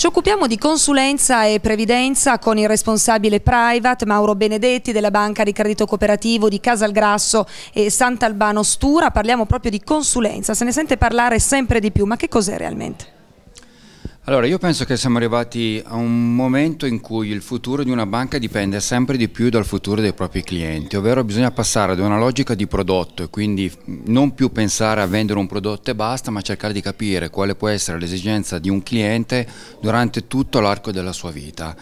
Ci occupiamo di consulenza e previdenza con il responsabile private Mauro Benedetti della Banca di Credito Cooperativo di Casalgrasso e Sant'Albano Stura. Parliamo proprio di consulenza, se ne sente parlare sempre di più, ma che cos'è realmente? Allora, io penso che siamo arrivati a un momento in cui il futuro di una banca dipende sempre di più dal futuro dei propri clienti, ovvero bisogna passare da una logica di prodotto e quindi non più pensare a vendere un prodotto e basta, ma cercare di capire quale può essere l'esigenza di un cliente durante tutto l'arco della sua vita.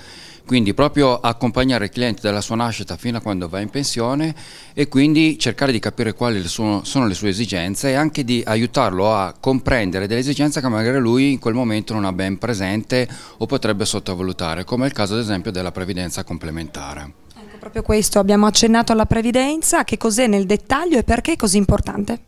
Quindi proprio accompagnare il cliente dalla sua nascita fino a quando va in pensione e quindi cercare di capire quali sono, sono le sue esigenze e anche di aiutarlo a comprendere delle esigenze che magari lui in quel momento non ha ben ben presente o potrebbe sottovalutare, come il caso ad esempio della previdenza complementare. Ecco, proprio questo, abbiamo accennato alla previdenza, che cos'è nel dettaglio e perché è così importante?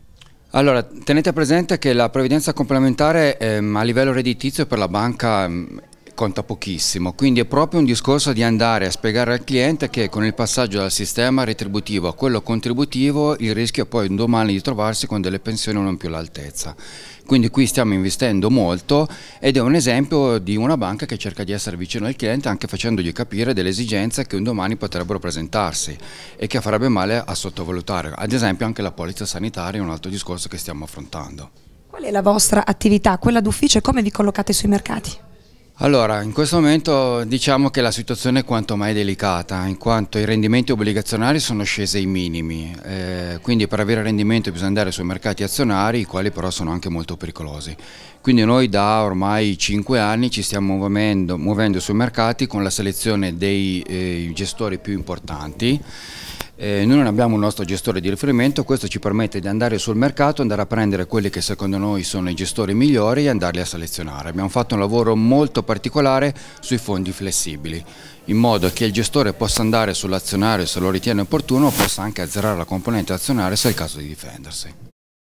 Allora, tenete presente che la previdenza complementare ehm, a livello redditizio per la banca ehm, conta pochissimo, quindi è proprio un discorso di andare a spiegare al cliente che con il passaggio dal sistema retributivo a quello contributivo il rischio è poi un domani di trovarsi con delle pensioni non più all'altezza. Quindi qui stiamo investendo molto ed è un esempio di una banca che cerca di essere vicino al cliente anche facendogli capire delle esigenze che un domani potrebbero presentarsi e che farebbe male a sottovalutare. Ad esempio anche la polizia sanitaria è un altro discorso che stiamo affrontando. Qual è la vostra attività, quella d'ufficio e come vi collocate sui mercati? Allora, in questo momento diciamo che la situazione è quanto mai delicata, in quanto i rendimenti obbligazionari sono scesi ai minimi, eh, quindi per avere rendimento bisogna andare sui mercati azionari, i quali però sono anche molto pericolosi. Quindi noi da ormai 5 anni ci stiamo muovendo, muovendo sui mercati con la selezione dei eh, gestori più importanti eh, noi non abbiamo un nostro gestore di riferimento, questo ci permette di andare sul mercato, andare a prendere quelli che secondo noi sono i gestori migliori e andarli a selezionare. Abbiamo fatto un lavoro molto particolare sui fondi flessibili, in modo che il gestore possa andare sull'azionario se lo ritiene opportuno, possa anche azzerare la componente azionaria se è il caso di difendersi.